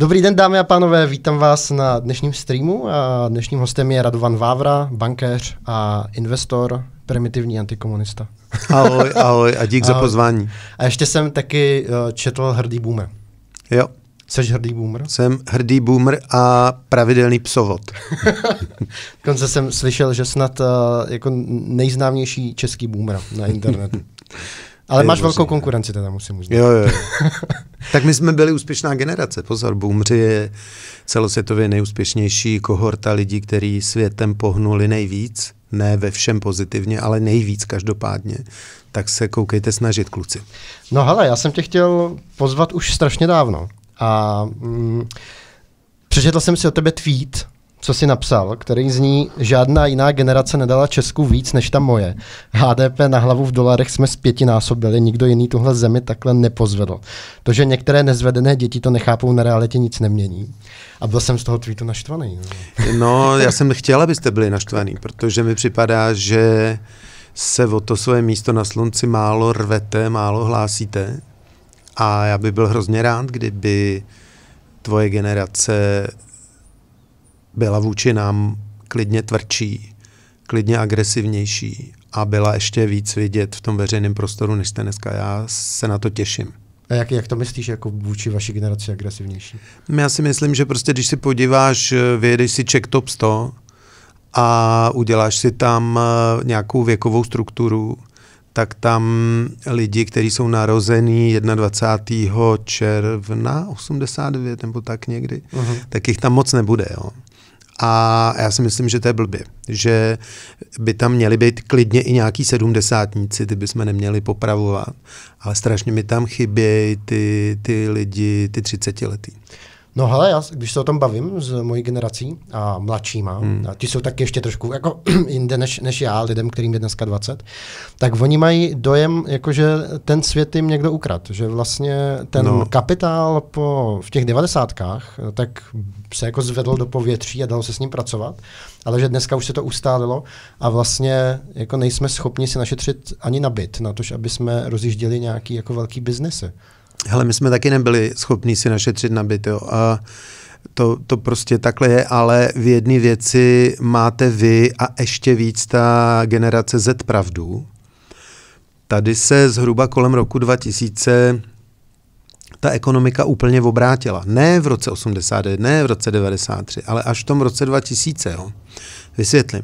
Dobrý den, dámy a pánové, vítám vás na dnešním streamu. A dnešním hostem je Radovan Vávra, bankéř a investor, primitivní antikomunista. Ahoj, ahoj a dík ahoj. za pozvání. A ještě jsem taky eh, četl Hrdý boomer. Jo. Jsi hrdý boomer? Jsem hrdý boomer a pravidelný psovod. konce jsem slyšel, že snad uh, jako nejznámější český boomer na internetu. Ale je máš velkou prostě- konkurenci, teda musím uznat. Jo, jo. tak my jsme byli úspěšná generace. Pozor, Boomři je celosvětově nejúspěšnější kohorta lidí, který světem pohnuli nejvíc. Ne ve všem pozitivně, ale nejvíc každopádně. Tak se koukejte snažit, kluci. No hele, já jsem tě chtěl pozvat už strašně dávno. A mm, přečetl jsem si o tebe tweet, co si napsal, který zní, žádná jiná generace nedala Česku víc než ta moje. HDP na hlavu v dolarech jsme z nikdo jiný tuhle zemi takhle nepozvedl. To, že některé nezvedené děti to nechápou, na realitě nic nemění. A byl jsem z toho tweetu naštvaný. No, no já jsem chtěl, abyste byli naštvaný, protože mi připadá, že se o to svoje místo na slunci málo rvete, málo hlásíte. A já bych byl hrozně rád, kdyby tvoje generace byla vůči nám klidně tvrdší, klidně agresivnější a byla ještě víc vidět v tom veřejném prostoru než jste dneska. Já se na to těším. A jak, jak to myslíš, jako vůči vaší generaci agresivnější? Já si myslím, že prostě když si podíváš, eh, vyjedeš si check Top 100 a uděláš si tam eh, nějakou věkovou strukturu, tak tam lidi, kteří jsou narození 21. června 89 nebo tak někdy, uh-huh. tak jich tam moc nebude. Jo. A já si myslím, že to je blbě, že by tam měli být klidně i nějaký sedmdesátníci, ty bychom neměli popravovat, ale strašně mi tam chybějí ty, ty lidi, ty třicetiletí. No hele, já, když se o tom bavím s mojí generací a mladšíma, hmm. a ti jsou taky ještě trošku jako jinde než, než já, lidem, kterým je dneska 20, tak oni mají dojem, jako že ten svět jim někdo ukrad, že vlastně ten no. kapitál po, v těch devadesátkách tak se jako zvedl do povětří a dalo se s ním pracovat, ale že dneska už se to ustálilo a vlastně jako nejsme schopni si našetřit ani na byt, na to, aby jsme rozjížděli nějaký jako velký biznesy. Hele, my jsme taky nebyli schopni si našetřit na byt, jo. A to, to prostě takhle je, ale v jedné věci máte vy a ještě víc ta generace Z pravdu. Tady se zhruba kolem roku 2000 ta ekonomika úplně obrátila. Ne v roce 89, ne v roce 93, ale až v tom roce 2000. Jo. Vysvětlím.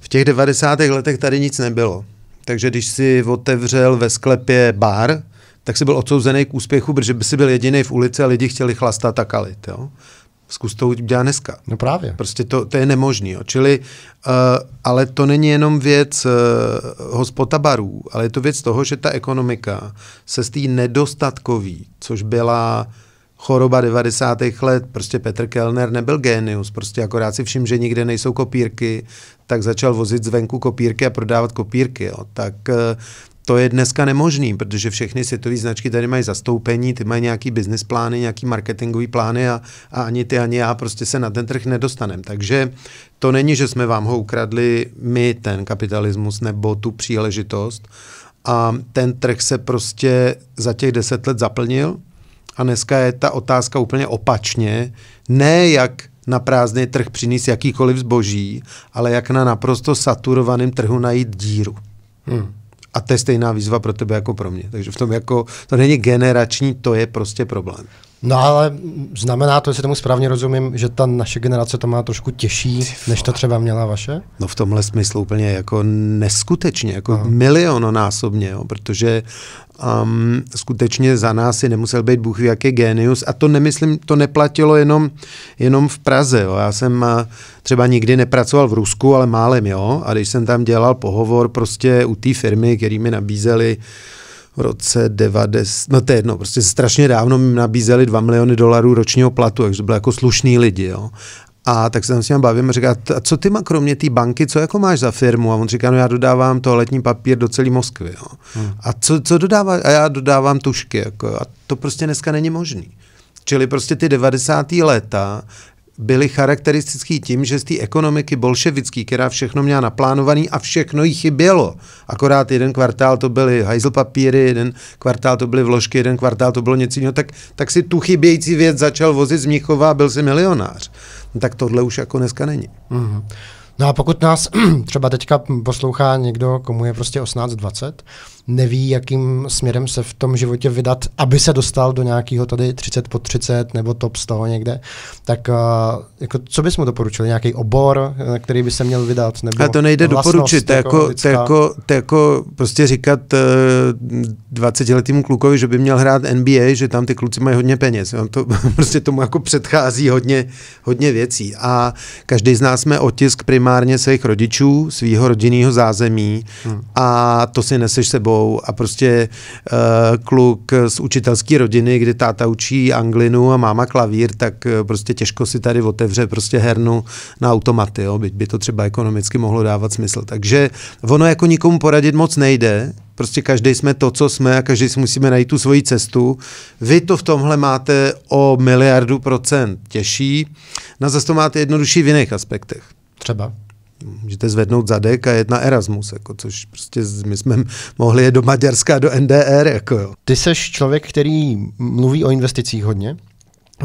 V těch 90. letech tady nic nebylo. Takže když si otevřel ve sklepě bar, tak si byl odsouzený k úspěchu, protože by si byl jediný v ulici a lidi chtěli chlastat a kalit. Jo? Zkus to udělat dneska. No právě. Prostě to, to je nemožný. Jo. Čili, uh, ale to není jenom věc uh, eh, hospoda barů, ale je to věc toho, že ta ekonomika se z té nedostatkový, což byla choroba 90. let, prostě Petr Kellner nebyl génius, prostě akorát si všim, že nikde nejsou kopírky, tak začal vozit zvenku kopírky a prodávat kopírky. Jo. Tak eh, to je dneska nemožný, protože všechny světové značky tady mají zastoupení, ty mají nějaký business plány, nějaký marketingový plány a, a ani ty, ani já prostě se na ten trh nedostaneme. Takže to není, že jsme vám ho ukradli my, ten kapitalismus, nebo tu příležitost. A ten trh se prostě za těch deset let zaplnil a dneska je ta otázka úplně opačně. Ne jak na prázdný trh přinést jakýkoliv zboží, ale jak na naprosto saturovaném trhu najít díru. Hmm. A to je stejná výzva pro tebe jako pro mě. Takže v tom jako, to není generační, to je prostě problém. No ale znamená to, jestli tomu správně rozumím, že ta naše generace to má trošku těžší, než to třeba měla vaše? No v tomhle smyslu úplně jako neskutečně, jako Aha. miliononásobně, jo, protože um, skutečně za nás si nemusel být Bůh jaký genius a to nemyslím, to neplatilo jenom, jenom v Praze. Jo. Já jsem eh, třeba nikdy nepracoval v Rusku, ale málem jo a když jsem tam dělal pohovor prostě u té firmy, který mi nabízeli v roce 90, no to je jedno, prostě strašně dávno mi nabízeli 2 miliony dolarů ročního platu, takže to byly jako slušní lidi, jo. A tak se tam s ním bavím a říká, a co ty má kromě té banky, co jako máš za firmu? A on říká, no já dodávám toaletní papír do celé Moskvy. Jo. Hmm. A co, co dodává? A já dodávám tušky. Jako, a to prostě dneska není možný. Čili prostě ty 90. léta byly charakteristický tím, že z té ekonomiky bolševický, která všechno měla naplánovaný a všechno jí chybělo. Akorát jeden kvartál to byly hajzlpapíry, jeden kvartál to byly vložky, jeden kvartál to bylo něco jiného, tak, tak si tu chybějící věc začal vozit z Mnichova a byl si milionář. No, tak tohle už jako dneska není. Mm-hmm. No a pokud nás třeba teďka poslouchá někdo, komu je prostě 18-20, neví, jakým směrem se v tom životě vydat, aby se dostal do nějakého tady 30 po 30 nebo top 100 někde, tak uh, jako, co bys mu doporučil? Nějaký obor, eh, který by se měl vydat? Nebo A to nejde doporučit, to jako, to jako, to jako prostě říkat uh, eh, 20 letému klukovi, že by měl hrát NBA, že tam ty kluci mají hodně peněz. On to prostě tomu jako předchází hodně, hodně věcí. A každý z nás jsme otisk primárně svých rodičů, svého rodinného zázemí hmm. a to si neseš sebou Havlovou a prostě uh, kluk z učitelské rodiny, kdy táta učí anglinu a máma klavír, tak eh, prostě těžko si tady otevře prostě hernu na automaty, jo, byť by to třeba ekonomicky mohlo dávat smysl. Takže ono jako nikomu poradit moc nejde, prostě každý jsme to, co jsme a každý si musíme najít tu svoji cestu. Vy to v tomhle máte o miliardu procent těžší, na zase to máte jednodušší v jiných aspektech. Třeba můžete zvednout zadek a jet na Erasmus, jako, což prostě my jsme mohli jet do Maďarska, do NDR. Jako, jo. Ty jsi člověk, který mluví o investicích hodně.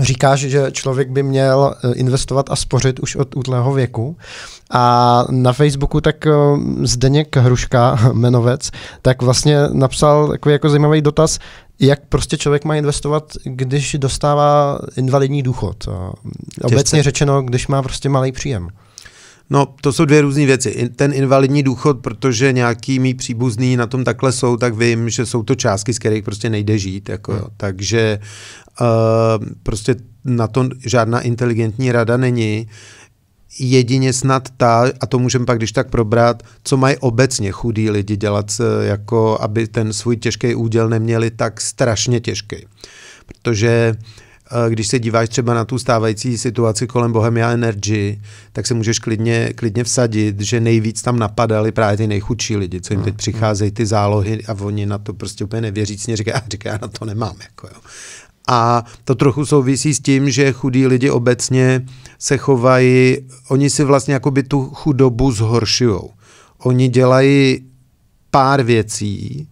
Říkáš, že člověk by měl eh, investovat a spořit už od útlého věku. A na Facebooku tak eh, Zdeněk Hruška, jmenovec, tak vlastně napsal takový jako zajímavý dotaz, jak prostě člověk má investovat, když dostává invalidní důchod. Obecně řečeno, když má prostě malý příjem. No, to jsou dvě různé věci. Ten invalidní důchod, protože nějaký mý příbuzný na tom takhle jsou, tak vím, že jsou to částky, z kterých prostě nejde žít. Jako, hmm. Takže uh, prostě na to žádná inteligentní rada není. Jedině snad ta, a to můžeme pak když tak probrat, co mají obecně chudí lidi dělat, eh, jako aby ten svůj těžký úděl neměli tak strašně těžký. Protože uh, když se díváš třeba na tu stávající situaci kolem Bohemia Energy, tak se můžeš klidně, klidně vsadit, že nejvíc tam napadali právě ty nejchudší lidi, co jim teď mm. přicházejí ty zálohy a oni na to prostě úplně nevěřícně říkají, říkají, já na to nemám. Jako jo. A to trochu souvisí s tím, že chudí lidi obecně se chovají, oni si vlastně jako by tu chudobu zhoršují. Oni dělají pár věcí,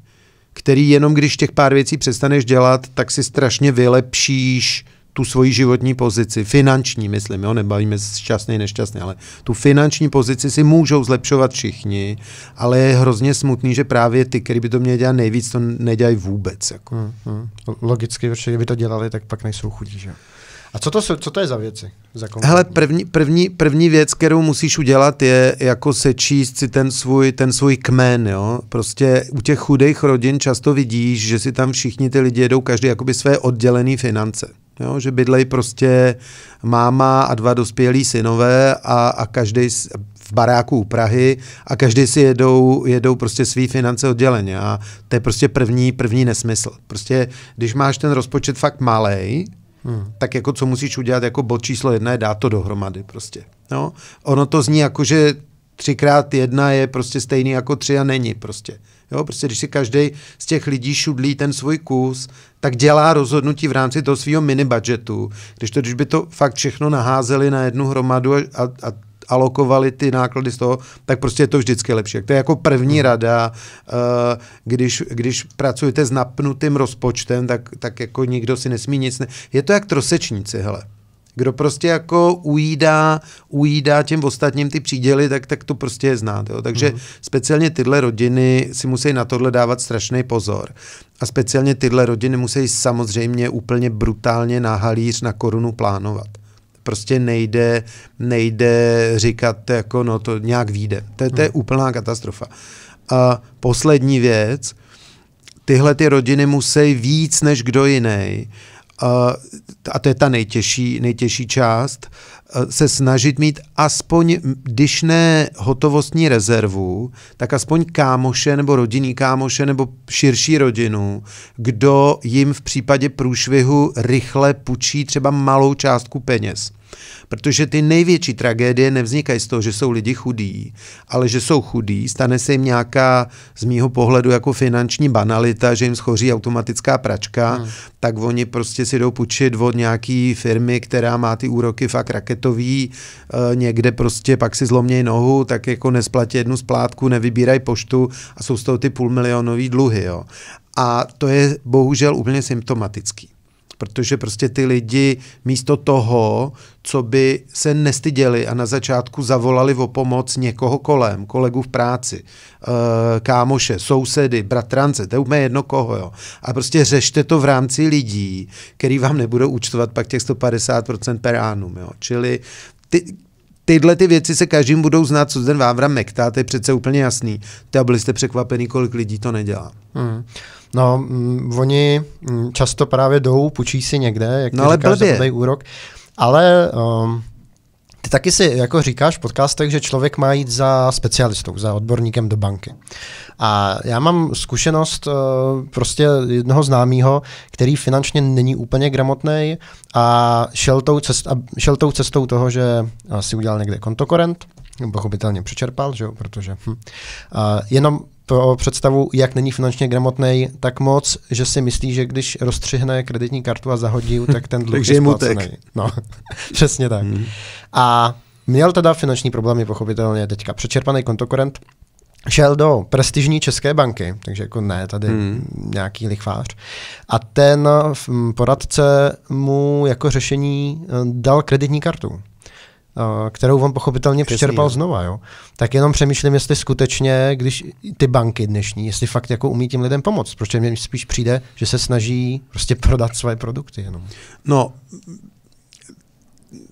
který jenom když těch pár věcí přestaneš dělat, tak si strašně vylepšíš tu svoji životní pozici, finanční, myslím, jo, nebavíme se šťastný, nešťastný, ale tu finanční pozici si můžou zlepšovat všichni, ale je hrozně smutný, že právě ty, který by to měli dělat nejvíc, to nedělají vůbec. Jako. Hmm, hmm. Logicky, protože kdyby to dělali, tak pak nejsou chudí, že a co to, co to je za věci? Za Hele, první, první, první věc, kterou musíš udělat, je jako sečíst si ten svůj, ten svůj kmen. Jo? Prostě u těch chudých rodin často vidíš, že si tam všichni ty lidi jedou, každý jakoby své oddělené finance. Jo, že bydlej prostě máma a dva dospělí synové a, a každý v baráku u Prahy a každý si jedou, jedou prostě svý finance odděleně a to je prostě první, první nesmysl. Prostě když máš ten rozpočet fakt malej, Hmm. Tak jako co musíš udělat jako bod číslo jedna je dát to dohromady prostě. No, ono to zní jako, že třikrát jedna je prostě stejný jako tři a není prostě. Jo, prostě když si každý z těch lidí šudlí ten svůj kus, tak dělá rozhodnutí v rámci toho svého budgetu. Když, to, když by to fakt všechno naházeli na jednu hromadu a, a, a alokovali ty náklady z toho, tak prostě je to vždycky lepší. To je jako první hmm. rada, eh, když, když pracujete s napnutým rozpočtem, tak, tak jako nikdo si nesmí nic. Ne... Je to jak trosečníci, hele. Kdo prostě jako ujídá, ujídá těm ostatním ty příděly, tak, tak to prostě je znát. Jo. Takže mm. speciálně tyhle rodiny si musí na tohle dávat strašný pozor. A speciálně tyhle rodiny musí samozřejmě úplně brutálně na halíř, na korunu plánovat prostě nejde, nejde říkat, jako no to nějak vyjde. To, to je hmm. úplná katastrofa. A poslední věc, tyhle ty rodiny musí víc než kdo jiný a to je ta nejtěžší, nejtěžší část, se snažit mít aspoň, když ne hotovostní rezervu, tak aspoň kámoše nebo rodinný kámoše nebo širší rodinu, kdo jim v případě průšvihu rychle pučí třeba malou částku peněz. Protože ty největší tragédie nevznikají z toho, že jsou lidi chudí, ale že jsou chudí, stane se jim nějaká, z mýho pohledu, jako finanční banalita, že jim schoří automatická pračka, hmm. tak oni prostě si jdou půjčit od nějaký firmy, která má ty úroky fakt raket světový, eh, někde prostě pak si zlomějí nohu, tak jako nesplatí jednu splátku, nevybírají poštu a jsou z toho ty půlmilionové dluhy. Jo. A to je bohužel úplně symptomatický protože prostě ty lidi místo toho co by se nestyděli a na začátku zavolali o pomoc někoho kolem, kolegu v práci, eh, kámoše, sousedy, bratrance, to je úplně jedno koho. Jo. A prostě řešte to v rámci lidí, který vám nebudou účtovat pak těch 150% per annum. Jo. Čili ty, tyhle ty věci se každým budou znát, co ten Vávra mektá, to je přece úplně jasný. Ty a byli jste překvapený, kolik lidí to nedělá. Hmm. No, m, mm, oni mm, často právě jdou, půjčí si někde, jak no, ale říkáš, úrok. Ale um, ty taky si jako říkáš v podcastech, že člověk má jít za specialistou, za odborníkem do banky. A já mám zkušenost uh, prostě jednoho známého, který finančně není úplně gramotný a šel tou, cest, a šel tou cestou toho, že si udělal někde kontokorent, pochopitelně přečerpal, že jo, protože hm, uh, jenom pro představu, jak není finančně gramotný, tak moc, že si myslí, že když rozstřihne kreditní kartu a zahodí tak ten dluh je splacený. No, přesně tak. Hmm. A měl teda finanční problémy, pochopitelně teďka. Přečerpaný kontokorent, šel do prestižní české banky, takže jako ne, tady hmm. nějaký lichvář. A ten mm, poradce mu jako řešení eh, dal kreditní kartu. Eh, kterou on pochopitelně Přesný, přečerpal je. znova, jo. Tak jenom přemýšlím, jestli skutečně, když ty banky dnešní, jestli fakt jako umí tím lidem pomoct, protože mi spíš přijde, že se snaží prostě prodat své produkty jenom. No,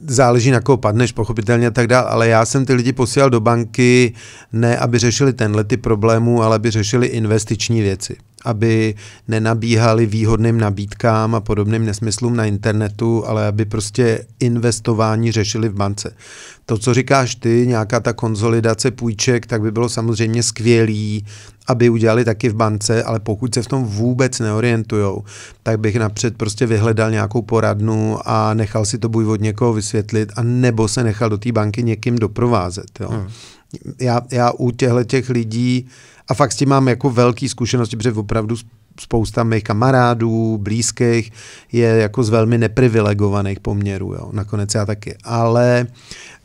záleží na koho padneš, pochopitelně a tak dále, ale já jsem ty lidi posílal do banky ne, aby řešili tenhle ty problémů, ale aby řešili investiční věci aby nenabíhali výhodným nabídkám a podobným nesmyslům na internetu, ale aby prostě investování řešili v bance. To, co říkáš ty, nějaká ta konzolidace půjček, tak by bylo samozřejmě skvělý, aby udělali taky v bance, ale pokud se v tom vůbec neorientujou, tak bych napřed prostě vyhledal nějakou poradnu a nechal si to buď od někoho vysvětlit, a nebo se nechal do té banky někým doprovázet. Jo. Hmm. Já, já u těchto těch lidí a fakt s tím mám jako velký zkušenosti, protože opravdu spousta mých kamarádů, blízkých je jako z velmi neprivilegovaných poměrů, jo. nakonec já taky. Ale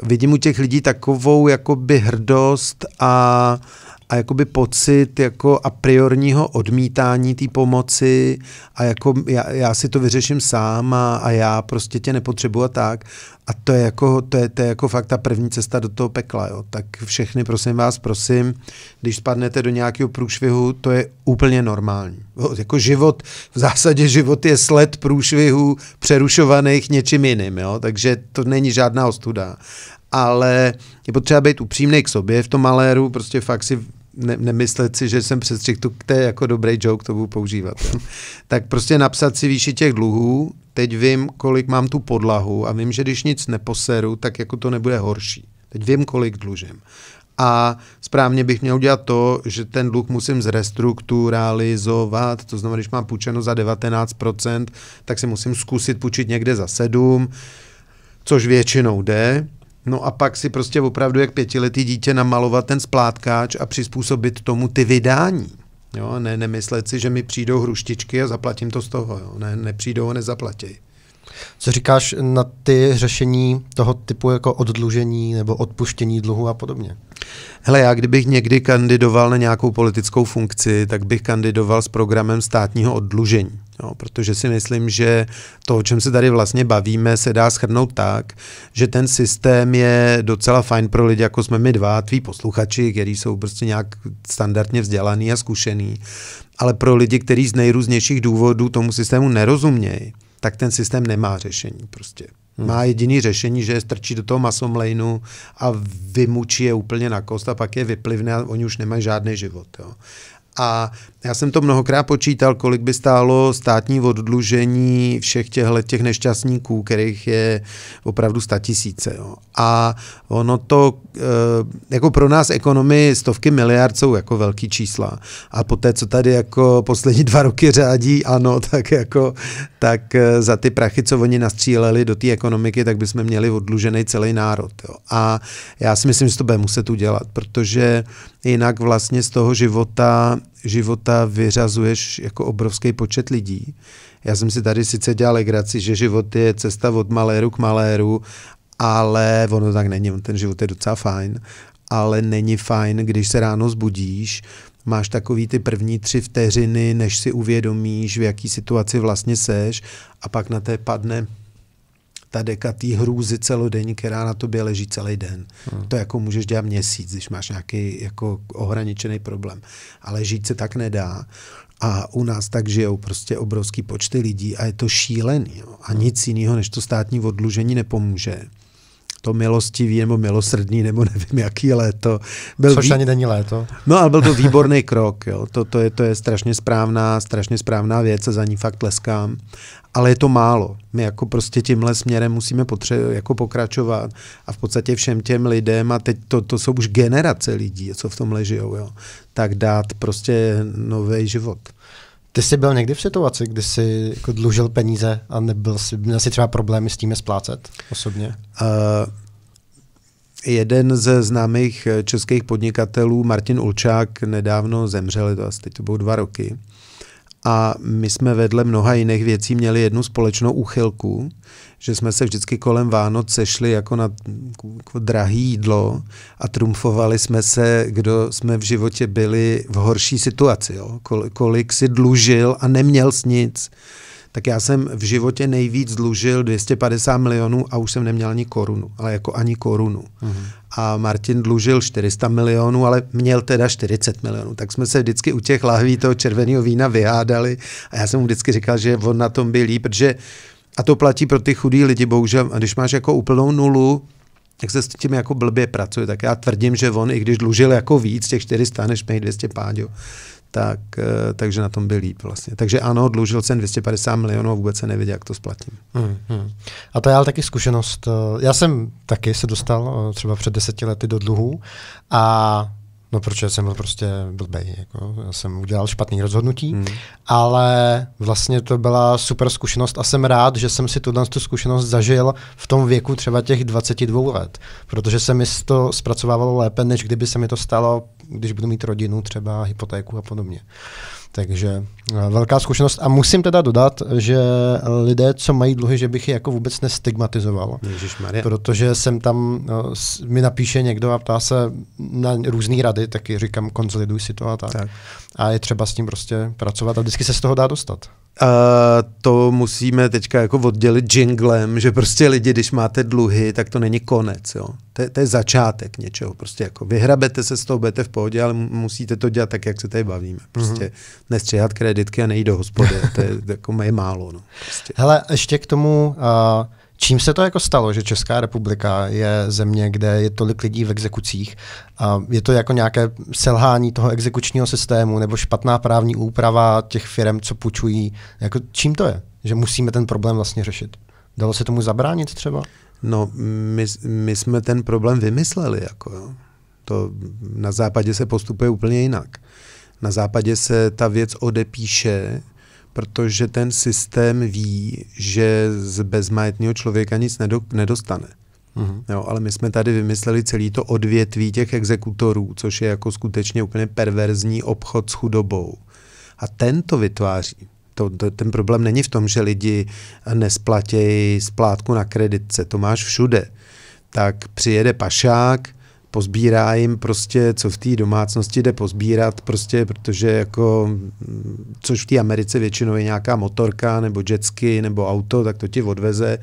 vidím u těch lidí takovou jakoby hrdost a a jakoby pocit jako a priorního odmítání té pomoci a jako já, já, si to vyřeším sám a, a já prostě tě nepotřebuji a tak. A to je, jako, to, je, to je jako fakt ta první cesta do toho pekla. Jo. Tak všechny, prosím vás, prosím, když spadnete do nějakého průšvihu, to je úplně normální. Jo, jako život, v zásadě život je sled průšvihů přerušovaných něčím jiným, jo? takže to není žádná ostuda ale je potřeba být upřímný k sobě v tom maléru, prostě fakt si ne, nemyslet si, že jsem přestřih, to, to je jako dobrý joke, to budu používat. Jo. tak prostě napsat si výši těch dluhů, teď vím, kolik mám tu podlahu a vím, že když nic neposeru, tak jako to nebude horší. Teď vím, kolik dlužím. A správně bych měl udělat to, že ten dluh musím zrestrukturalizovat, to znamená, když mám půjčeno za 19%, tak si musím zkusit půjčit někde za 7%, což většinou jde, No a pak si prostě opravdu jak pětiletý dítě namalovat ten splátkáč a přizpůsobit tomu ty vydání. Jo, ne, nemyslet si, že mi přijdou hruštičky a zaplatím to z toho. Jo. Ne, nepřijdou a nezaplatí. Co říkáš na ty řešení toho typu jako oddlužení nebo odpuštění dluhu a podobně? Hele, já kdybych někdy kandidoval na nějakou politickou funkci, tak bych kandidoval s programem státního odlužení. Jo, protože si myslím, že to, o čem se tady vlastně bavíme, se dá shrnout tak, že ten systém je docela fajn pro lidi, jako jsme my dva, tví posluchači, kteří jsou prostě nějak standardně vzdělaný a zkušený, ale pro lidi, kteří z nejrůznějších důvodů tomu systému nerozumějí, tak ten systém nemá řešení prostě. Hmm. Má jediný řešení, že je strčí do toho masomlejnu a vymučí je úplně na kost a pak je vyplivne a oni už nemají žádný život. Jo. A já jsem to mnohokrát počítal, kolik by stálo státní oddlužení všech těchto těch nešťastníků, kterých je opravdu statisíce. tisíce. Jo. A ono to, eh, jako pro nás ekonomy stovky miliard jsou jako velký čísla. A po té, co tady jako poslední dva roky řádí, ano, tak jako, tak eh, za ty prachy, co oni nastříleli do té ekonomiky, tak bychom měli odlužený celý národ. Jo. A já si myslím, že to bude muset udělat, protože jinak vlastně z toho života života vyřazuješ jako obrovský počet lidí. Já jsem si tady sice dělal legraci, že život je cesta od maléru k maléru, ale ono tak není, ten život je docela fajn, ale není fajn, když se ráno zbudíš, máš takový ty první tři vteřiny, než si uvědomíš, v jaký situaci vlastně seš a pak na té padne ta deka té hrůzy celodenní, která na tobě leží celý den. Hmm. To jako můžeš dělat měsíc, když máš nějaký jako ohraničený problém. Ale žít se tak nedá. A u nás tak žijou prostě obrovský počty lidí a je to šílený. Jo. A hmm. nic jiného, než to státní odlužení nepomůže to milostivý nebo milosrdný, nebo nevím jaký léto. Byl Což vý... ani není léto. No ale byl to výborný krok, jo. To, to, je, to je strašně správná, strašně správná věc a za ní fakt leskám. Ale je to málo. My jako prostě tímhle směrem musíme potře- jako pokračovat a v podstatě všem těm lidem, a teď to, to jsou už generace lidí, co v tomhle žijou, jo, tak dát prostě nový život. Ty jsi byl někdy v situaci, kdy jsi jako dlužil peníze a nebyl jsi, měl jsi třeba problémy s tím je splácet osobně? Uh, jeden ze známých českých podnikatelů, Martin Ulčák, nedávno zemřel, to asi teď to bylo dva roky, a my jsme vedle mnoha jiných věcí měli jednu společnou úchylku, že jsme se vždycky kolem Vánoc sešli jako na jako drahý jídlo a trumfovali jsme se, kdo jsme v životě byli v horší situaci. Jo? Kol, kolik si dlužil a neměl s nic. Tak já jsem v životě nejvíc dlužil 250 milionů a už jsem neměl ani korunu, ale jako ani korunu. Mm-hmm a Martin dlužil 400 milionů, ale měl teda 40 milionů. Tak jsme se vždycky u těch lahví toho červeného vína vyhádali a já jsem mu vždycky říkal, že on na tom byl líp, protože a to platí pro ty chudý lidi, bohužel. A když máš jako úplnou nulu, jak se s tím jako blbě pracuje, tak já tvrdím, že on, i když dlužil jako víc, těch 400, než mi 200 páďo, tak, eh, takže na tom byl líp vlastně. Takže ano, dlužil jsem 250 milionů a vůbec se nevěděl, jak to splatím. Hmm, hmm. A to je ale taky zkušenost. Eh, já jsem taky se dostal eh, třeba před deseti lety do dluhů a No, protože jsem byl prostě blbej. Jako. Já jsem udělal špatný rozhodnutí, hmm. ale vlastně to byla super zkušenost a jsem rád, že jsem si tuhle tu zkušenost zažil v tom věku třeba těch 22 let, protože se mi to zpracovávalo lépe, než kdyby se mi to stalo, když budu mít rodinu, třeba hypotéku a podobně. Uh, takže eh, velká zkušenost. A musím teda dodat, že lidé, co mají dluhy, že bych je jako vůbec nestigmatizoval. Ježišmarja. Protože jsem tam, eh, mi napíše někdo a ptá se na různé rady, taky říkám, konzoliduj si to a tak. tak. A je třeba s tím prostě pracovat a vždycky se z toho dá dostat. Uh, to musíme teďka jako oddělit jinglem, že prostě lidi, když máte dluhy, tak to není konec, jo. To, je, to je začátek něčeho, prostě jako vyhrabete se z toho, budete v pohodě, ale musíte to dělat tak, jak se tady bavíme. Prostě mm-hmm. nestřihat kreditky a nejít do hospody, to je jako je málo, no. Prostě. Hele, ještě k tomu, uh Čím se to jako stalo, že Česká republika je země, kde je tolik lidí v exekucích? A je to jako nějaké selhání toho exekučního systému nebo špatná právní úprava těch firm, co půjčují? Jako čím to je, že musíme ten problém vlastně řešit? Dalo se tomu zabránit třeba? No, my, my jsme ten problém vymysleli. Jako, jo. To na západě se postupuje úplně jinak. Na západě se ta věc odepíše protože ten systém ví, že z bezmajetného člověka nic nedostane. Mm-hmm. Jo, ale my jsme tady vymysleli celý to odvětví těch exekutorů, což je jako skutečně úplně perverzní obchod s chudobou. A ten to vytváří. To, to, ten problém není v tom, že lidi nesplatějí splátku na kreditce, to máš všude. Tak přijede pašák, pozbírá jim prostě, co v té domácnosti jde pozbírat, prostě, protože jako, což v té Americe většinou je nějaká motorka, nebo jetsky, nebo auto, tak to ti odveze,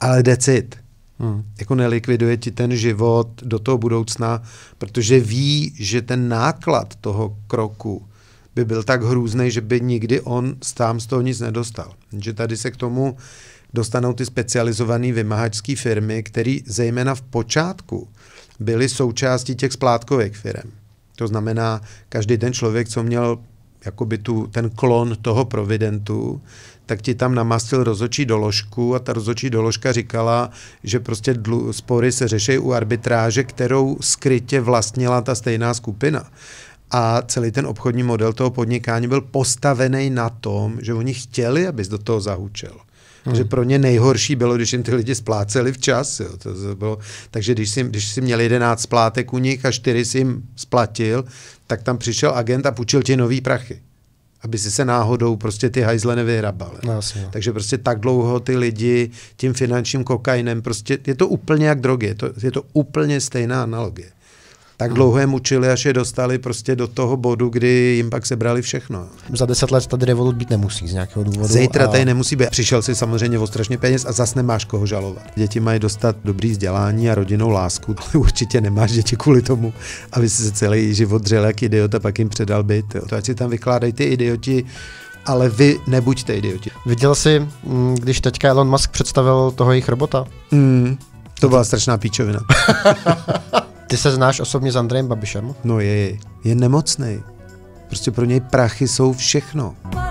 ale decit. Hmm. Jako nelikviduje ti ten život do toho budoucna, protože ví, že ten náklad toho kroku by byl tak hrůzný, že by nikdy on sám z toho nic nedostal. Že tady se k tomu dostanou ty specializované vymahačské firmy, které zejména v počátku byli součástí těch splátkových firm. To znamená, každý ten člověk, co měl jakoby tu, ten klon toho providentu, tak ti tam namastil rozočí doložku a ta rozočí doložka říkala, že prostě dlu, spory se řeší u arbitráže, kterou skrytě vlastnila ta stejná skupina. A celý ten obchodní model toho podnikání byl postavený na tom, že oni chtěli, abys do toho zahučel. Takže hmm. pro ně nejhorší bylo, když jim ty lidi spláceli včas. Jo. To bylo, takže když si, když si měl 11 splátek u nich a 4 si jim splatil, tak tam přišel agent a půjčil ti nový prachy aby si se náhodou prostě ty hajzle nevyhrabal. No, no, Takže prostě tak dlouho ty lidi tím finančním kokainem, prostě je to úplně jak drogy, je to, je to úplně stejná analogie tak dlouho je mučili, až je dostali prostě do toho bodu, kdy jim pak sebrali všechno. Za deset let tady Revolut být nemusí z nějakého důvodu. Zítra a... tady nemusí být. Přišel si samozřejmě o strašně peněz a zas nemáš koho žalovat. Děti mají dostat dobrý vzdělání a rodinnou lásku. Určitě nemáš děti kvůli tomu, aby si se celý život dřel jak idiot a pak jim předal byt. To ať si tam vykládají ty idioti, ale vy nebuďte idioti. Viděl jsi, mm, když teďka Elon Musk představil toho jejich robota? Mm, to byla strašná píčovina. Ty se znáš osobně s Andrejem Babišem? No je, je nemocný. Prostě pro něj prachy jsou všechno.